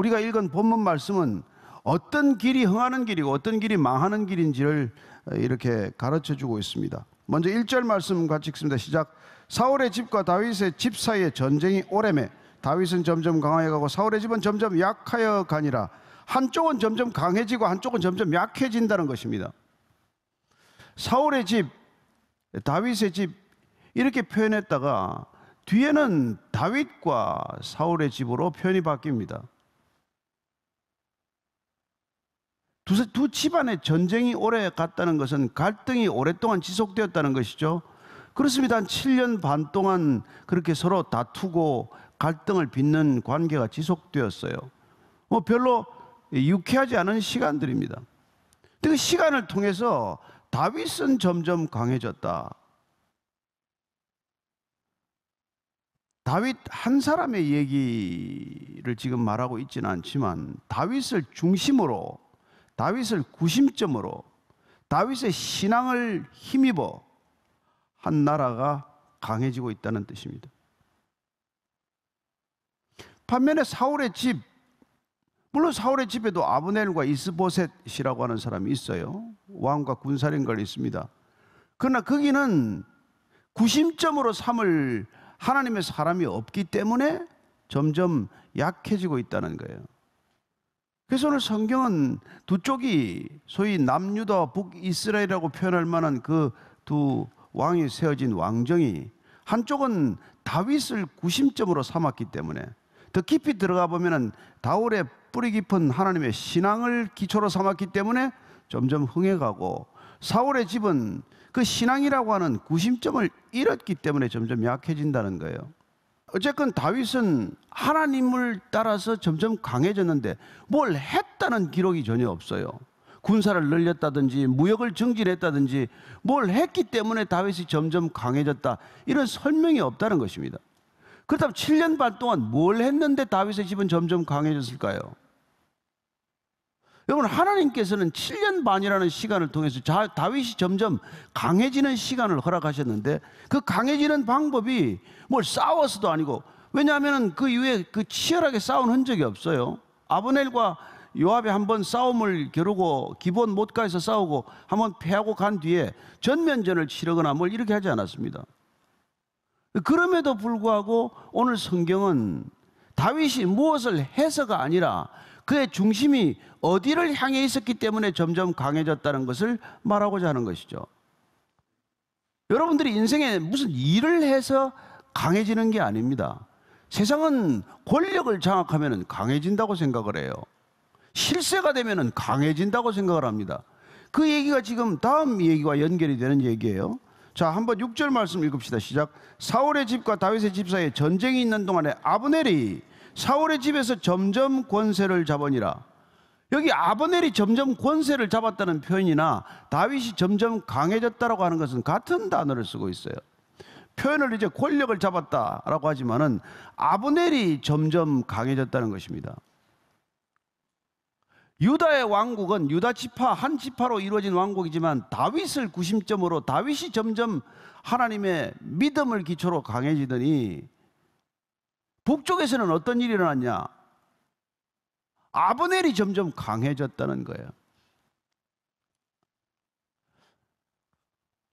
우리가 읽은 본문 말씀은 어떤 길이 흥하는 길이고 어떤 길이 망하는 길인지를 어, 이렇게 가르쳐 주고 있습니다. 먼저 1절 말씀 같이 읽습니다. 시작. 사울의 집과 다윗의 집 사이에 전쟁이 오래매 다윗은 점점 강하여 가고 사울의 집은 점점 약하여 가니라. 한쪽은 점점 강해지고 한쪽은 점점 약해진다는 것입니다. 사울의 집, 다윗의 집 이렇게 표현했다가 뒤에는 다윗과 사울의 집으로 표현이 바뀝니다. 두, 두 집안의 전쟁이 오래 갔다는 것은 갈등이 오랫동안 지속되었다는 것이죠. 그렇습니다. 한 7년 반 동안 그렇게 서로 다투고 갈등을 빚는 관계가 지속되었어요. 뭐 별로 유쾌하지 않은 시간들입니다. 그 시간을 통해서 다윗은 점점 강해졌다. 다윗 한 사람의 얘기를 지금 말하고 있지는 않지만 다윗을 중심으로 다윗을 구심점으로 다윗의 신앙을 힘입어 한 나라가 강해지고 있다는 뜻입니다. 반면에 사울의 집 물론 사울의 집에도 아브넬과 이스보셋이라고 하는 사람이 있어요. 왕과 군사령관 있습니다. 그러나 거기는 구심점으로 삼을 하나님의 사람이 없기 때문에 점점 약해지고 있다는 거예요. 그래서 오늘 성경은 두 쪽이 소위 남유다 북이스라엘이라고 표현할 만한 그 두 왕이 세워진 왕정이 한쪽은 다윗을 구심점으로 삼았기 때문에 더 깊이 들어가 보면은 다울의 뿌리 깊은 하나님의 신앙을 기초로 삼았기 때문에 점점 흥해가고 사울의 집은 그 신앙이라고 하는 구심점을 잃었기 때문에 점점 약해진다는 거예요. 어쨌건 다윗은 하나님을 따라서 점점 강해졌는데 뭘 했다는 기록이 전혀 없어요. 군사를 늘렸다든지 무역을 증진했다든지 뭘 했기 때문에 다윗이 점점 강해졌다 이런 설명이 없다는 것입니다. 그렇다면 7년 반 동안 뭘 했는데 다윗의 집은 점점 강해졌을까요? 여러분 하나님께서는 7년 반이라는 시간을 통해서 자, 다윗이 점점 강해지는 시간을 허락하셨는데 그 강해지는 방법이 뭘 싸워서도 아니고 왜냐하면 그 이후에 그 치열하게 싸운 흔적이 없어요. 아브넬과 요압이 한번 싸움을 겨루고 기본 못가에서 싸우고 한번 패하고 간 뒤에 전면전을 치르거나 뭘 이렇게 하지 않았습니다. 그럼에도 불구하고 오늘 성경은 다윗이 무엇을 해서가 아니라 그의 중심이 어디를 향해 있었기 때문에 점점 강해졌다는 것을 말하고자 하는 것이죠. 여러분들이 인생에 무슨 일을 해서 강해지는 게 아닙니다. 세상은 권력을 장악하면 강해진다고 생각을 해요. 실세가 되면 강해진다고 생각을 합니다. 그 얘기가 지금 다음 얘기와 연결이 되는 얘기예요. 자, 한번 6절 말씀 읽읍시다. 시작. 사울의 집과 다윗의 집 사이에 전쟁이 있는 동안에 아브넬이 사울의 집에서 점점 권세를 잡으니라. 여기 아브넬이 점점 권세를 잡았다는 표현이나 다윗이 점점 강해졌다라고 하는 것은 같은 단어를 쓰고 있어요. 표현을 이제 권력을 잡았다라고 하지만은 아브넬이 점점 강해졌다는 것입니다. 유다의 왕국은 유다 지파 한 지파로 이루어진 왕국이지만 다윗을 구심점으로 다윗이 점점 하나님의 믿음을 기초로 강해지더니 북쪽에서는 어떤 일이 일어났냐? 아브넬이 점점 강해졌다는 거예요.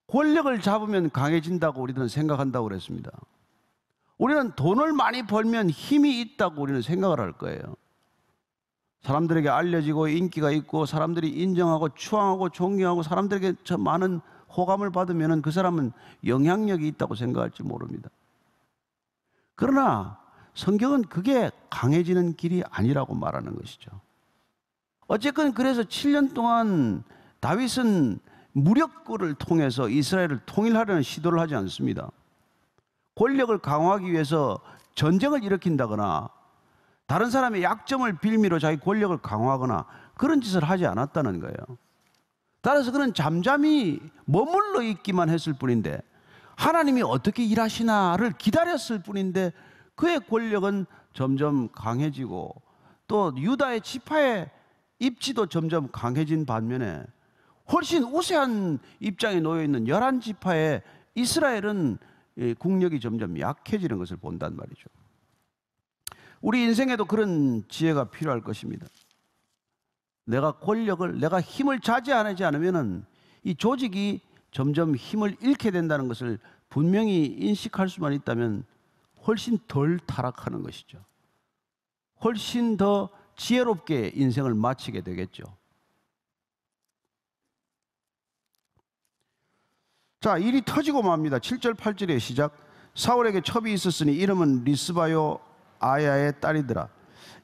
권력을 잡으면 강해진다고 우리들은 생각한다고 그랬습니다. 우리는 돈을 많이 벌면 힘이 있다고 우리는 생각을 할 거예요. 사람들에게 알려지고 인기가 있고 사람들이 인정하고 추앙하고 존경하고 사람들에게 저 많은 호감을 받으면 그 사람은 영향력이 있다고 생각할지 모릅니다. 그러나 성경은 그게 강해지는 길이 아니라고 말하는 것이죠. 어쨌건 그래서 7년 동안 다윗은 무력구를 통해서 이스라엘을 통일하려는 시도를 하지 않습니다. 권력을 강화하기 위해서 전쟁을 일으킨다거나 다른 사람의 약점을 빌미로 자기 권력을 강화하거나 그런 짓을 하지 않았다는 거예요. 따라서 그는 잠잠히 머물러 있기만 했을 뿐인데 하나님이 어떻게 일하시나를 기다렸을 뿐인데 그의 권력은 점점 강해지고 또 유다의 지파의 입지도 점점 강해진 반면에 훨씬 우세한 입장에 놓여 있는 열한 지파의 이스라엘은 국력이 점점 약해지는 것을 본단 말이죠. 우리 인생에도 그런 지혜가 필요할 것입니다. 내가 권력을, 내가 힘을 자제하지 않으면은 이 조직이 점점 힘을 잃게 된다는 것을 분명히 인식할 수만 있다면 훨씬 덜 타락하는 것이죠. 훨씬 더 지혜롭게 인생을 마치게 되겠죠. 자, 일이 터지고 맙니다. 7절, 8절의 시작. 사울에게 첩이 있었으니 이름은 리스바요 아야의 딸이더라.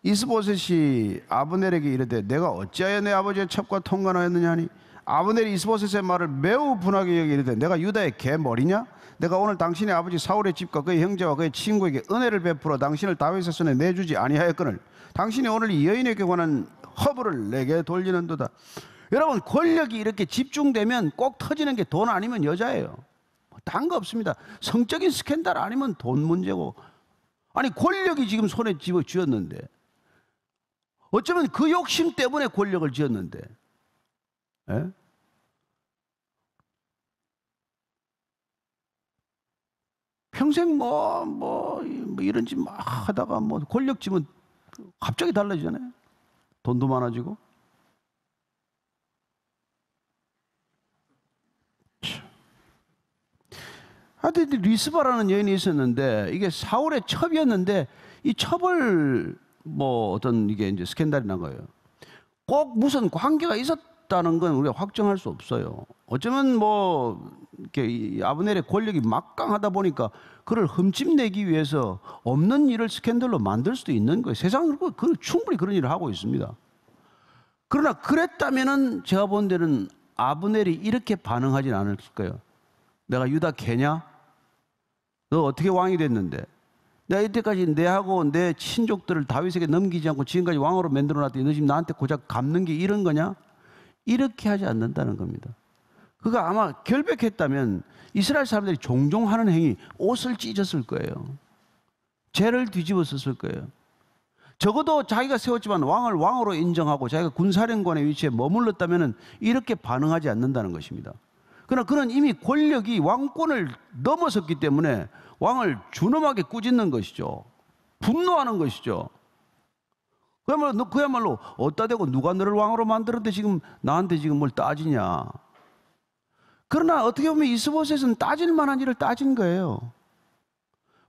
이스보셋이 아브넬에게 이르되 내가 어찌하여 내 아버지의 첩과 통관하였느냐 니 아브넬이 이스보셋의 말을 매우 분하게 여기 이르되 내가 유다의 개 머리냐? 내가 오늘 당신의 아버지 사울의 집과 그의 형제와 그의 친구에게 은혜를 베풀어 당신을 다윗의 손에 내주지 아니하였거늘 당신이 오늘 이 여인에게 관한 허브를 내게 돌리는도다. 여러분 권력이 이렇게 집중되면 꼭 터지는 게 돈 아니면 여자예요. 뭐 딴거 없습니다. 성적인 스캔들 아니면 돈 문제고 아니 권력이 지금 손에 집어 쥐었는데 어쩌면 그 욕심 때문에 권력을 쥐었는데 에? 예? 평생 뭐, 뭐, 뭐 이런 짓막 하다가 뭐 권력 지은 갑자기 달라지잖아요. 돈도 많아지고. 하여튼 리스바라는 여인이 있었는데 이게 사울의 첩이었는데 이 첩을 뭐 어떤 이게 이제 스캔들이 난 거예요. 꼭 무슨 관계가 있었다는 건 우리가 확정할 수 없어요. 어쩌면 뭐 이렇게 아브넬의 권력이 막강하다 보니까 그를 흠집내기 위해서 없는 일을 스캔들로 만들 수도 있는 거예요. 세상은 그, 그 충분히 그런 일을 하고 있습니다. 그러나 그랬다면은 제가 본 데는 아브넬이 이렇게 반응하진 않을 거예요. 내가 유다 개냐? 너 어떻게 왕이 됐는데? 내가 이때까지 내하고 내 친족들을 다윗에게 넘기지 않고 지금까지 왕으로 만들어 놨더니 너 지금 나한테 고작 갚는 게 이런 거냐? 이렇게 하지 않는다는 겁니다. 그가 아마 결백했다면 이스라엘 사람들이 종종 하는 행위 옷을 찢었을 거예요. 죄를 뒤집었을 거예요. 적어도 자기가 세웠지만 왕을 왕으로 인정하고 자기가 군사령관의 위치에 머물렀다면 이렇게 반응하지 않는다는 것입니다. 그러나 그는 이미 권력이 왕권을 넘어섰기 때문에 왕을 준엄하게 꾸짖는 것이죠. 분노하는 것이죠. 그야말로, 그야말로 어디다 대고 누가 너를 왕으로 만들었는데 지금 나한테 지금 뭘 따지냐. 그러나 어떻게 보면 이스보셋은 따질 만한 일을 따진 거예요.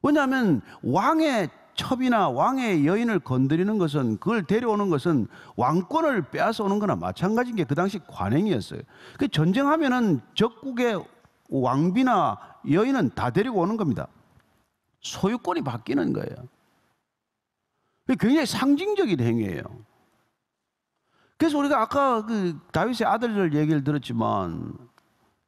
왜냐하면 왕의 첩이나 왕의 여인을 건드리는 것은 그걸 데려오는 것은 왕권을 빼앗아 오는 거나 마찬가지인 게 그 당시 관행이었어요. 그 전쟁하면은 적국의 왕비나 여인은 다 데리고 오는 겁니다. 소유권이 바뀌는 거예요. 굉장히 상징적인 행위예요. 그래서 우리가 아까 그 다윗의 아들들 얘기를 들었지만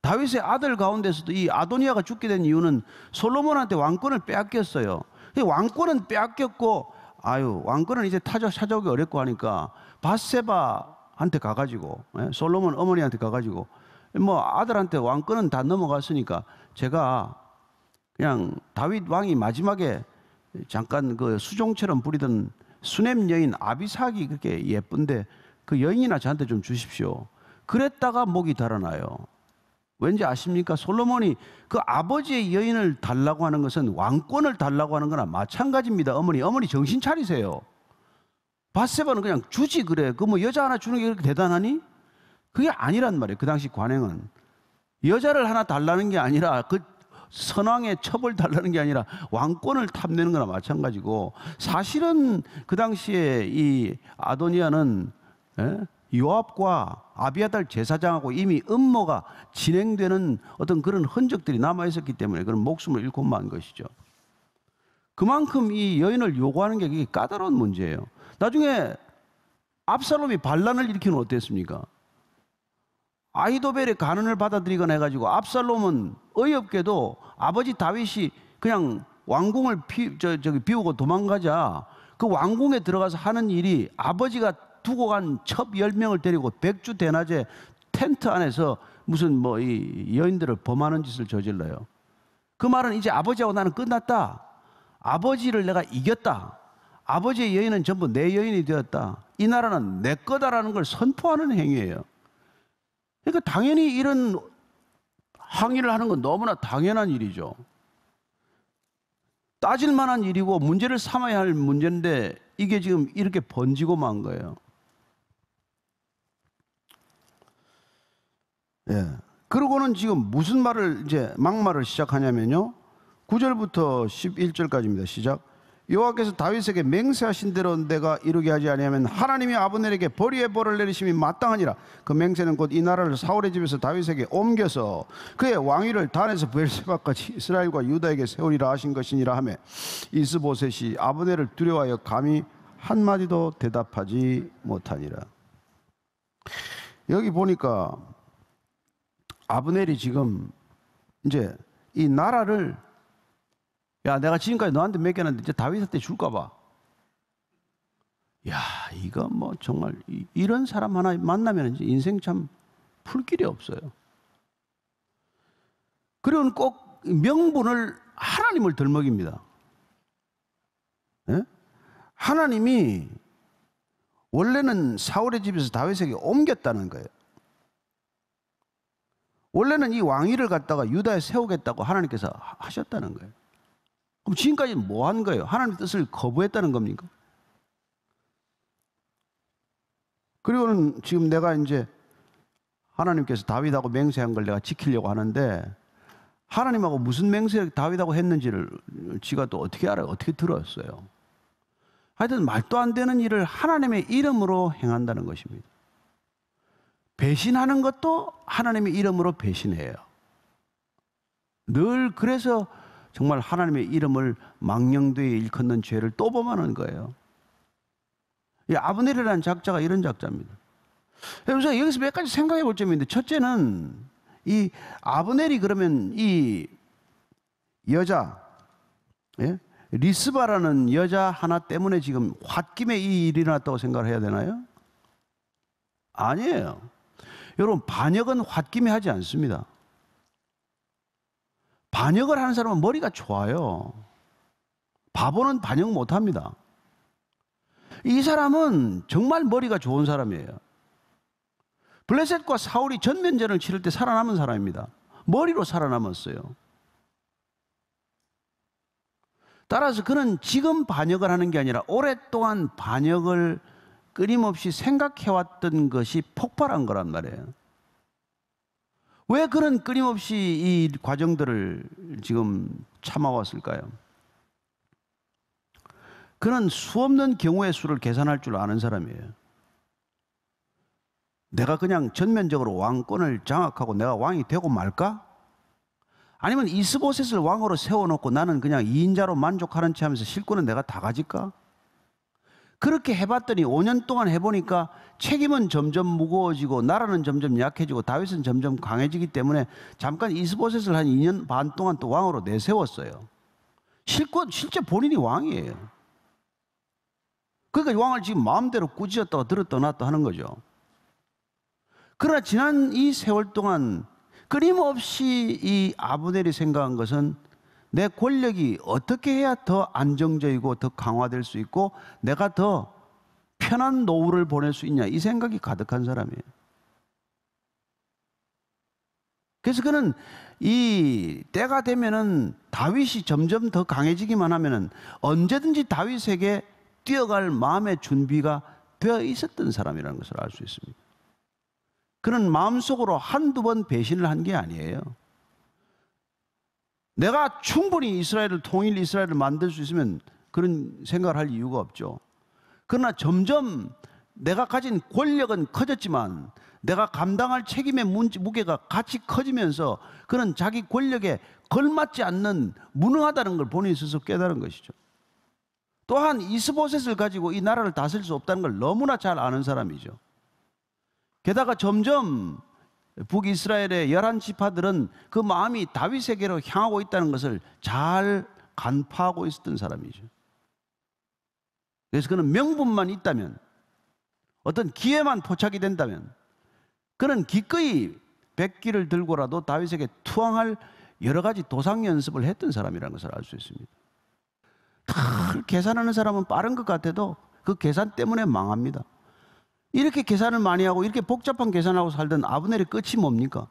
다윗의 아들 가운데서도 이 아도니아가 죽게 된 이유는 솔로몬한테 왕권을 빼앗겼어요. 왕권은 빼앗겼고 아유 왕권은 이제 타적 찾아오기 어렵고 하니까 바세바한테 가가지고 예, 솔로몬 어머니한테 가가지고 뭐 아들한테 왕권은 다 넘어갔으니까 제가 그냥 다윗 왕이 마지막에 잠깐 그 수종처럼 부리던 수냄 여인 아비삭이 그렇게 예쁜데 그 여인이나 저한테 좀 주십시오. 그랬다가 목이 달아나요. 왠지 아십니까? 솔로몬이 그 아버지의 여인을 달라고 하는 것은 왕권을 달라고 하는 거나 마찬가지입니다. 어머니, 어머니 정신 차리세요. 바세바는 그냥 주지 그래. 그 뭐 여자 하나 주는 게 그렇게 대단하니? 그게 아니란 말이에요. 그 당시 관행은 여자를 하나 달라는 게 아니라 그 선왕의 첩을 달라는 게 아니라 왕권을 탐내는 거나 마찬가지고 사실은 그 당시에 이 아도니아는 에? 예? 요압과 아비아달 제사장하고 이미 음모가 진행되는 어떤 그런 흔적들이 남아 있었기 때문에 그런 목숨을 잃고 만 것이죠. 그만큼 이 여인을 요구하는 게 까다로운 문제예요. 나중에 압살롬이 반란을 일으키면 어땠습니까? 아이도벨의 간언을 받아들이거나 해가지고 압살롬은 어이없게도 아버지 다윗이 그냥 왕궁을 피, 저, 저기 비우고 도망가자 그 왕궁에 들어가서 하는 일이 아버지가 두고 간첩 10명을 데리고 백주 대낮에 텐트 안에서 무슨 뭐 이 여인들을 범하는 짓을 저질러요. 그 말은 이제 아버지하고 나는 끝났다. 아버지를 내가 이겼다. 아버지의 여인은 전부 내 여인이 되었다. 이 나라는 내 거다라는 걸 선포하는 행위예요. 그러니까 당연히 이런 항의를 하는 건 너무나 당연한 일이죠. 따질 만한 일이고 문제를 삼아야 할 문제인데 이게 지금 이렇게 번지고 만 거예요. 예. 그러고는 지금 무슨 말을 이제 막말을 시작하냐면요. 9절부터 11절까지입니다. 시작. 여호와께서 다윗에게 맹세하신 대로 내가 이루게 하지 아니하면 하나님이 아브넬에게 벌이의 벌을 내리심이 마땅하니라. 그 맹세는 곧 이 나라를 사울의 집에서 다윗에게 옮겨서 그의 왕위를 단에서 부엘세바까지 이스라엘과 유다에게 세우리라 하신 것이니라 하매 이스보셋이 아브넬을 두려워하여 감히 한 마디도 대답하지 못하니라. 여기 보니까 아브넬이 지금 이제 이 나라를 야 내가 지금까지 너한테 맡겨놨는데 이제 다윗한테 줄까봐 야 이거 뭐 정말 이런 사람 하나 만나면 인생 참 풀 길이 없어요. 그리고는 꼭 명분을 하나님을 덜먹입니다. 예? 하나님이 원래는 사울의 집에서 다윗에게 옮겼다는 거예요. 원래는 이 왕위를 갖다가 유다에 세우겠다고 하나님께서 하셨다는 거예요. 그럼 지금까지 뭐 한 거예요? 하나님의 뜻을 거부했다는 겁니까? 그리고는 지금 내가 이제 하나님께서 다윗하고 맹세한 걸 내가 지키려고 하는데 하나님하고 무슨 맹세를 다윗하고 했는지를 지가 또 어떻게 알아요? 어떻게 들었어요? 하여튼 말도 안 되는 일을 하나님의 이름으로 행한다는 것입니다. 배신하는 것도 하나님의 이름으로 배신해요. 늘 그래서 정말 하나님의 이름을 망령되이 일컫는 죄를 또 범하는 거예요. 이 아브넬이라는 작자가 이런 작자입니다. 그래서 예, 여기서 몇 가지 생각해 볼 점이 데 첫째는 이 아브넬이 그러면 이 여자 예? 리스바라는 여자 하나 때문에 지금 홧김에 이 일이 났다고 생각을 해야 되나요? 아니에요. 여러분, 반역은 홧김에 하지 않습니다. 반역을 하는 사람은 머리가 좋아요. 바보는 반역 못 합니다. 이 사람은 정말 머리가 좋은 사람이에요. 블레셋과 사울이 전면전을 치를 때 살아남은 사람입니다. 머리로 살아남았어요. 따라서 그는 지금 반역을 하는 게 아니라 오랫동안 반역을 끊임없이 생각해왔던 것이 폭발한 거란 말이에요. 왜 그런 끊임없이 이 과정들을 지금 참아왔을까요? 그는 수없는 경우의 수를 계산할 줄 아는 사람이에요. 내가 그냥 전면적으로 왕권을 장악하고 내가 왕이 되고 말까? 아니면 이스보셋을 왕으로 세워놓고 나는 그냥 2인자로 만족하는 체하면서 실권은 내가 다 가질까? 그렇게 해봤더니 5년 동안 해보니까 책임은 점점 무거워지고 나라는 점점 약해지고 다윗은 점점 강해지기 때문에 잠깐 이스보셋을 한 2년 반 동안 또 왕으로 내세웠어요. 실권 실제 본인이 왕이에요. 그러니까 왕을 지금 마음대로 꾸짖었다가 들었다 놨다 하는 거죠. 그러나 지난 이 세월 동안 끊임없이 이 아브넬이 생각한 것은 내 권력이 어떻게 해야 더 안정적이고 더 강화될 수 있고 내가 더 편한 노후를 보낼 수 있냐 이 생각이 가득한 사람이에요. 그래서 그는 이 때가 되면은 다윗이 점점 더 강해지기만 하면은 언제든지 다윗에게 뛰어갈 마음의 준비가 되어 있었던 사람이라는 것을 알 수 있습니다. 그는 마음속으로 한두 번 배신을 한 게 아니에요. 내가 충분히 이스라엘을 통일 이스라엘을 만들 수 있으면 그런 생각을 할 이유가 없죠. 그러나 점점 내가 가진 권력은 커졌지만 내가 감당할 책임의 무게가 같이 커지면서 그는 자기 권력에 걸맞지 않는 무능하다는 걸 본인이 스스로 깨달은 것이죠. 또한 이스보셋을 가지고 이 나라를 다스릴 수 없다는 걸 너무나 잘 아는 사람이죠. 게다가 점점 북이스라엘의 열한 지파들은 그 마음이 다윗에게로 향하고 있다는 것을 잘 간파하고 있었던 사람이죠. 그래서 그는 명분만 있다면 어떤 기회만 포착이 된다면 그는 기꺼이 백기를 들고라도 다윗에게 투항할 여러 가지 도상 연습을 했던 사람이라는 것을 알 수 있습니다. 다 계산하는 사람은 빠른 것 같아도 그 계산 때문에 망합니다. 이렇게 계산을 많이 하고 이렇게 복잡한 계산하고 살던 아브넬의 끝이 뭡니까?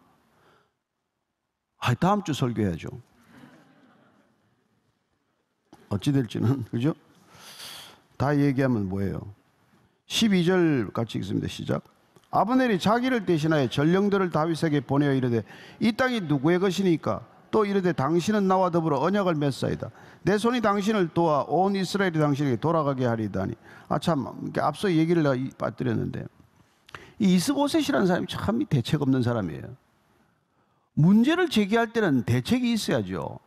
아, 다음 주 설교해야죠. 어찌 될지는 그죠? 다 얘기하면 뭐예요? 12절 같이 읽습니다. 시작. 아브넬이 자기를 대신하여 전령들을 다윗에게 보내어 이르되 이 땅이 누구의 것이니까 또 이르되 당신은 나와 더불어 언약을 맺사이다. 내 손이 당신을 도와 온 이스라엘이 당신에게 돌아가게 하리다니. 아참 앞서 얘기를 내가 빠뜨렸는데 이 이스보셋이라는 사람이 참 대책 없는 사람이에요. 문제를 제기할 때는 대책이 있어야죠.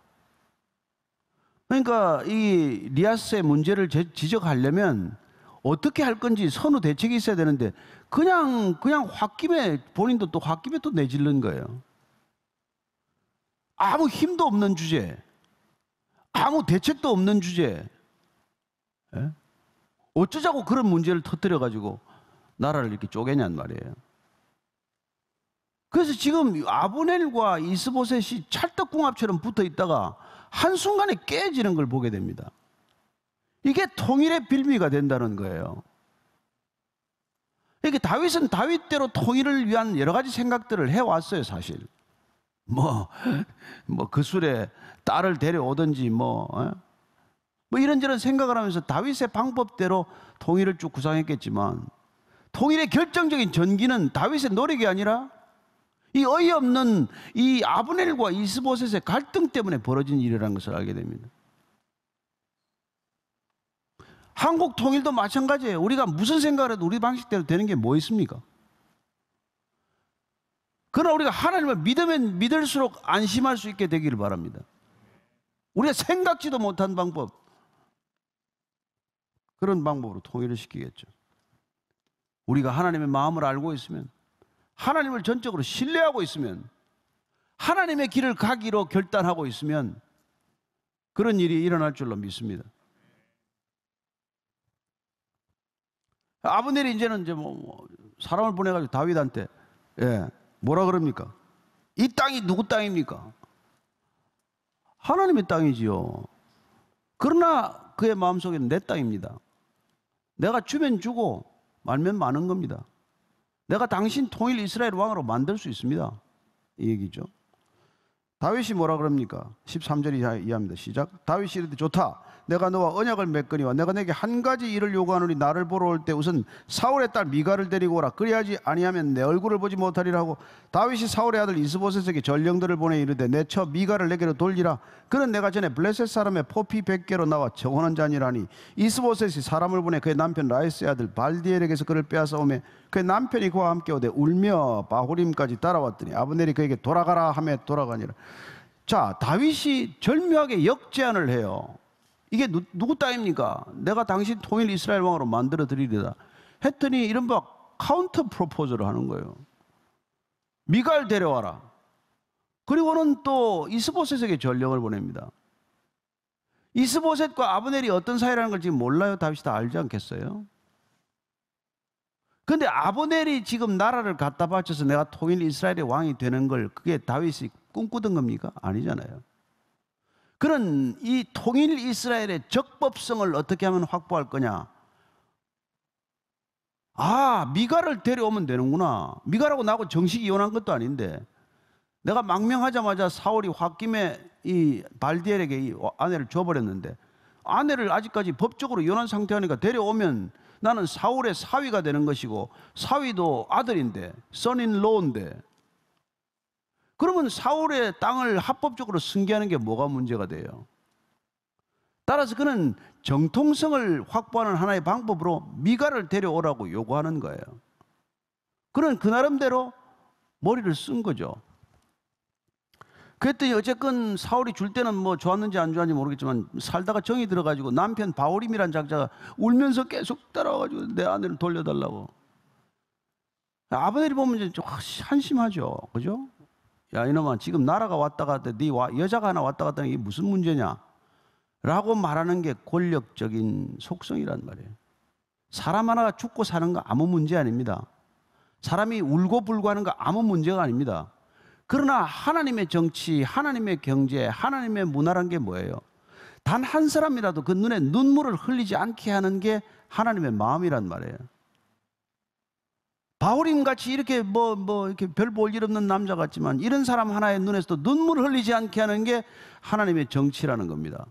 그러니까 이 리아스의 문제를 지적하려면 어떻게 할 건지 선후 대책이 있어야 되는데 그냥 그냥 홧김에 본인도 또 홧김에 또 내질른 거예요. 아무 힘도 없는 주제, 아무 대책도 없는 주제. 에? 예? 어쩌자고 그런 문제를 터뜨려 가지고 나라를 이렇게 쪼개냔 말이에요. 그래서 지금 아브넬과 이스보셋이 찰떡궁합처럼 붙어 있다가 한순간에 깨지는 걸 보게 됩니다. 이게 통일의 빌미가 된다는 거예요. 이게 다윗은 다윗대로 통일을 위한 여러 가지 생각들을 해왔어요, 사실. 뭐, 뭐그 술에 딸을 데려오든지 뭐, 어? 뭐 이런저런 생각을 하면서 다윗의 방법대로 통일을 쭉 구상했겠지만 통일의 결정적인 전기는 다윗의 노력이 아니라 이 어이없는 이 아브넬과 이스보셋의 갈등 때문에 벌어진 일이라는 것을 알게 됩니다. 한국 통일도 마찬가지예요. 우리가 무슨 생각을 해도 우리 방식대로 되는 게 뭐 있습니까? 그러나 우리가 하나님을 믿으면 믿을수록 안심할 수 있게 되기를 바랍니다. 우리가 생각지도 못한 방법, 그런 방법으로 통일을 시키겠죠. 우리가 하나님의 마음을 알고 있으면, 하나님을 전적으로 신뢰하고 있으면, 하나님의 길을 가기로 결단하고 있으면, 그런 일이 일어날 줄로 믿습니다. 아브넬이 이제는 이제 뭐, 뭐 사람을 보내가지고 다윗한테 예, 뭐라 그럽니까? 이 땅이 누구 땅입니까? 하나님의 땅이지요. 그러나 그의 마음속에는 내 땅입니다. 내가 주면 주고 말면 많은 겁니다. 내가 당신 통일 이스라엘 왕으로 만들 수 있습니다. 이 얘기죠. 다윗이 뭐라 그럽니까? 13절 이하입니다. 시작. 다윗이 이르되 좋다. 내가 너와 언약을 맺거니와 내가 내게 한 가지 일을 요구하노니 나를 보러 올 때 우선 사울의 딸 미가를 데리고 오라 그리하지 아니하면 내 얼굴을 보지 못하리라고 다윗이 사울의 아들 이스보셋에게 전령들을 보내 이르되 내 처 미가를 내게로 돌리라 그는 내가 전에 블레셋 사람의 포피 백개로 나와 정원한 자니라니 이스보셋이 사람을 보내 그의 남편 라이스의 아들 발디엘에게서 그를 빼앗아 오며 그의 남편이 그와 함께 오되 울며 바호림까지 따라왔더니 아브넬이 그에게 돌아가라 하며 돌아가니라 자 다윗이 절묘하게 역제안을 해요 이게 누, 누구 따입니까? 내가 당신 통일 이스라엘 왕으로 만들어 드리리다. 했더니 이른바 카운터 프로포즈를 하는 거예요. 미갈 데려와라. 그리고는 또 이스보셋에게 전령을 보냅니다. 이스보셋과 아브넬이 어떤 사이라는 걸 지금 몰라요. 다윗이 다 알지 않겠어요? 근데 아브넬이 지금 나라를 갖다 바쳐서 내가 통일 이스라엘의 왕이 되는 걸 그게 다윗이 꿈꾸던 겁니까? 아니잖아요. 그는이 통일 이스라엘의 적법성을 어떻게 하면 확보할 거냐? 아, 미가를 데려오면 되는구나. 미가라고 나하고 정식 이혼한 것도 아닌데. 내가 망명하자마자 사울이 홧김에 이 발디엘에게 이 아내를 줘버렸는데 아내를 아직까지 법적으로 이혼한 상태하니까 데려오면 나는 사울의 사위가 되는 것이고 사위도 아들인데 선인로운데 그러면 사울의 땅을 합법적으로 승계하는 게 뭐가 문제가 돼요? 따라서 그는 정통성을 확보하는 하나의 방법으로 미가를 데려오라고 요구하는 거예요. 그는 그 나름대로 머리를 쓴 거죠. 그랬더니 어쨌건 사울이 줄 때는 뭐 좋았는지 안 좋았는지 모르겠지만 살다가 정이 들어가지고 남편 바오림이란 작자가 울면서 계속 따라와가지고 내 아내를 돌려달라고. 아버들이 보면 이제 한심하죠. 그죠? 야 이놈아 지금 나라가 왔다 갔다 네 여자가 하나 왔다 갔다 하는 게 무슨 문제냐 라고 말하는 게 권력적인 속성이란 말이에요 사람 하나가 죽고 사는 거 아무 문제 아닙니다 사람이 울고 불고 하는 거 아무 문제가 아닙니다 그러나 하나님의 정치, 하나님의 경제, 하나님의 문화란 게 뭐예요? 단 한 사람이라도 그 눈에 눈물을 흘리지 않게 하는 게 하나님의 마음이란 말이에요 바울임 같이 이렇게 뭐, 뭐, 이렇게 별 볼 일 없는 남자 같지만 이런 사람 하나의 눈에서도 눈물 흘리지 않게 하는 게 하나님의 정치라는 겁니다.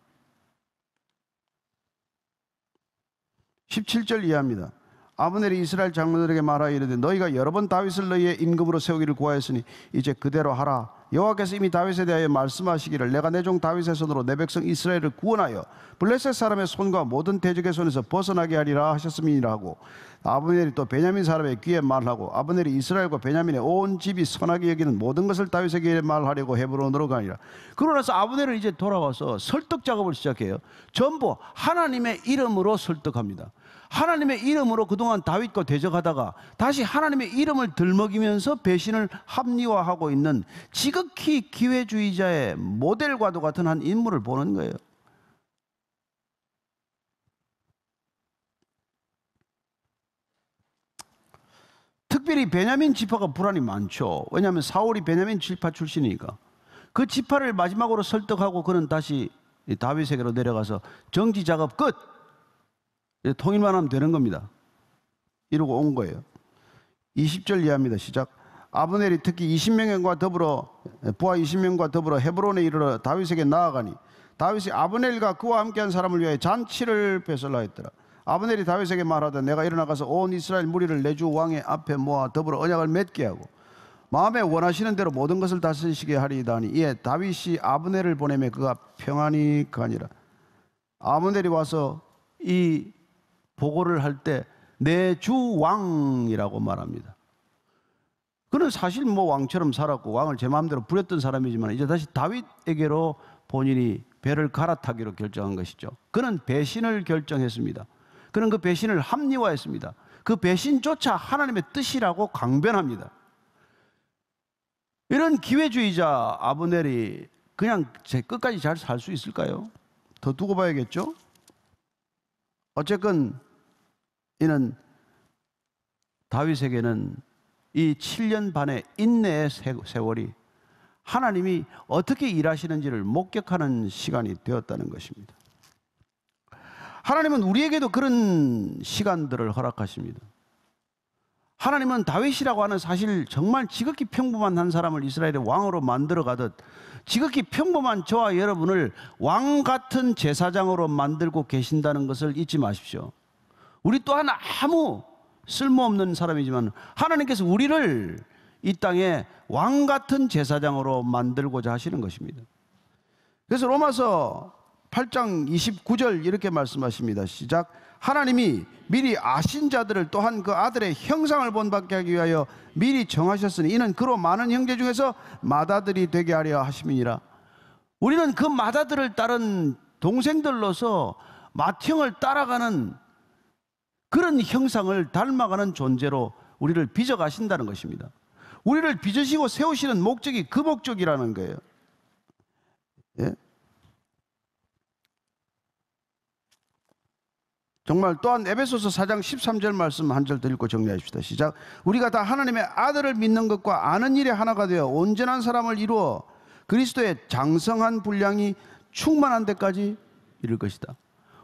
17절 이하입니다. 아브넬이 이스라엘 장로들에게 말하여 이르되 너희가 여러 번 다윗을 너희의 임금으로 세우기를 구하였으니 이제 그대로 하라 여호와께서 이미 다윗에 대하여 말씀하시기를 내가 내 종 다윗의 손으로 내 백성 이스라엘을 구원하여 블레셋 사람의 손과 모든 대적의 손에서 벗어나게 하리라 하셨음이니라 하고 아브넬이 또 베냐민 사람의 귀에 말하고 아브넬이 이스라엘과 베냐민의 온 집이 선하게 여기는 모든 것을 다윗에게 말하려고 헤브론으로 가니라 그러면서 아브넬은 이제 돌아와서 설득 작업을 시작해요 전부 하나님의 이름으로 설득합니다 하나님의 이름으로 그동안 다윗과 대적하다가 다시 하나님의 이름을 들먹이면서 배신을 합리화하고 있는 지극히 기회주의자의 모델과도 같은 한 인물을 보는 거예요. 특별히 베냐민 지파가 불안이 많죠. 왜냐하면 사울이 베냐민 지파 출신이니까. 그 지파를 마지막으로 설득하고 그는 다시 다윗에게로 내려가서 정지 작업 끝. 통일만 하면 되는 겁니다. 이러고 온 거예요. 20절 이하입니다. 시작. 아브넬이 특히 20명과 더불어 부하 20명과 더불어 헤브론에 이르러 다윗에게 나아가니 다윗이 아브넬과 그와 함께한 사람을 위하여 잔치를 베설라 했더라. 아브넬이 다윗에게 말하되 내가 일어나가서 온 이스라엘 무리를 내주 왕의 앞에 모아 더불어 언약을 맺게 하고 마음에 원하시는 대로 모든 것을 다스리시게 하리이다니 이에 다윗이 아브넬을 보내매 그가 평안히 가니라. 아브넬이 와서 이 보고를 할 때 내 주 왕이라고 말합니다. 그는 사실 뭐 왕처럼 살았고 왕을 제 마음대로 부렸던 사람이지만 이제 다시 다윗에게로 본인이 배를 갈아타기로 결정한 것이죠. 그는 배신을 결정했습니다. 그는 그 배신을 합리화했습니다. 그 배신조차 하나님의 뜻이라고 강변합니다. 이런 기회주의자 아브넬이 그냥 제 끝까지 잘 살 수 있을까요? 더 두고 봐야겠죠? 어쨌든 이는 다윗에게는 이 7년 반의 인내의 세월이 하나님이 어떻게 일하시는지를 목격하는 시간이 되었다는 것입니다. 하나님은 우리에게도 그런 시간들을 허락하십니다. 하나님은 다윗이라고 하는 사실 정말 지극히 평범한 한 사람을 이스라엘의 왕으로 만들어 가듯 지극히 평범한 저와 여러분을 왕 같은 제사장으로 만들고 계신다는 것을 잊지 마십시오. 우리 또한 아무 쓸모없는 사람이지만 하나님께서 우리를 이 땅에 왕 같은 제사장으로 만들고자 하시는 것입니다. 그래서 로마서 8장 29절 이렇게 말씀하십니다. 시작. 하나님이 미리 아신 자들을 또한 그 아들의 형상을 본받게 하기 위하여 미리 정하셨으니 이는 그로 많은 형제 중에서 마다들이 되게 하려 하심이니라. 우리는 그 마다들을 따른 동생들로서 맏형을 따라가는 그런 형상을 닮아가는 존재로 우리를 빚어가신다는 것입니다. 우리를 빚으시고 세우시는 목적이 그 목적이라는 거예요. 예? 정말 또한 에베소서 4장 13절 말씀 한절더 읽고 정리하십시다. 시작. 우리가 다 하나님의 아들을 믿는 것과 아는 일에 하나가 되어 온전한 사람을 이루어 그리스도의 장성한 분량이 충만한 데까지 이를 것이다.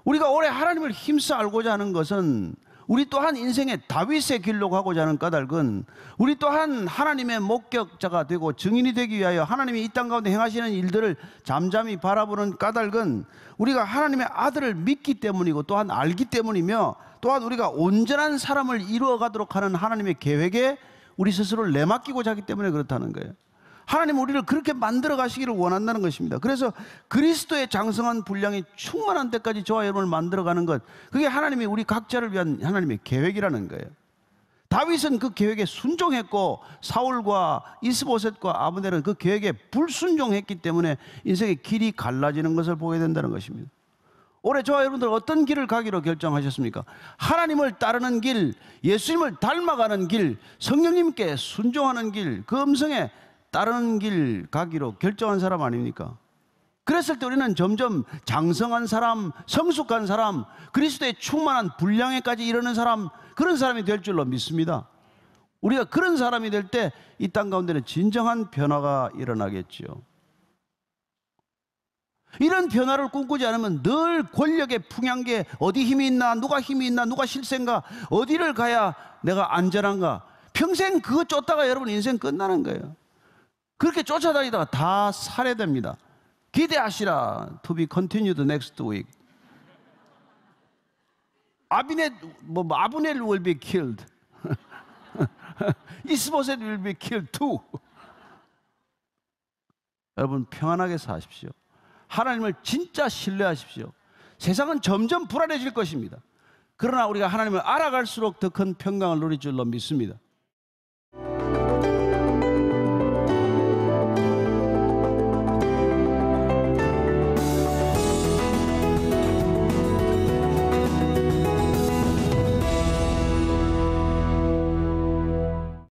우리가 올해 하나님을 힘써 알고자 하는 것은 우리 또한 인생의 다윗의 길로 가고자 하는 까닭은 우리 또한 하나님의 목격자가 되고 증인이 되기 위하여 하나님이 이 땅 가운데 행하시는 일들을 잠잠히 바라보는 까닭은 우리가 하나님의 아들을 믿기 때문이고 또한 알기 때문이며 또한 우리가 온전한 사람을 이루어 가도록 하는 하나님의 계획에 우리 스스로를 내맡기고자 하기 때문에 그렇다는 거예요. 하나님 우리를 그렇게 만들어 가시기를 원한다는 것입니다. 그래서 그리스도의 장성한 분량이 충만한 때까지 저와 여러분을 만들어 가는 것, 그게 하나님이 우리 각자를 위한 하나님의 계획이라는 거예요. 다윗은 그 계획에 순종했고 사울과 이스보셋과 아브넬은 그 계획에 불순종했기 때문에 인생의 길이 갈라지는 것을 보게 된다는 것입니다. 올해 저와 여러분들 어떤 길을 가기로 결정하셨습니까? 하나님을 따르는 길, 예수님을 닮아가는 길, 성령님께 순종하는 길, 그 음성에 다른 길 가기로 결정한 사람 아닙니까? 그랬을 때 우리는 점점 장성한 사람, 성숙한 사람, 그리스도의 충만한 분량에까지 이르는 사람, 그런 사람이 될 줄로 믿습니다. 우리가 그런 사람이 될 때 이 땅 가운데는 진정한 변화가 일어나겠지요. 이런 변화를 꿈꾸지 않으면 늘 권력의 풍향계 어디 힘이 있나 누가 힘이 있나 누가 실세인가 어디를 가야 내가 안전한가 평생 그거 쫓다가 여러분 인생 끝나는 거예요. 그렇게 쫓아다니다가 다 살해됩니다. 기대하시라. To be continued next week. 아비네 뭐, 뭐 아브넬 will be killed. 이스보셋 will be killed too. 여러분 평안하게 사십시오. 하나님을 진짜 신뢰하십시오. 세상은 점점 불안해질 것입니다. 그러나 우리가 하나님을 알아갈수록 더 큰 평강을 누릴 줄로 믿습니다.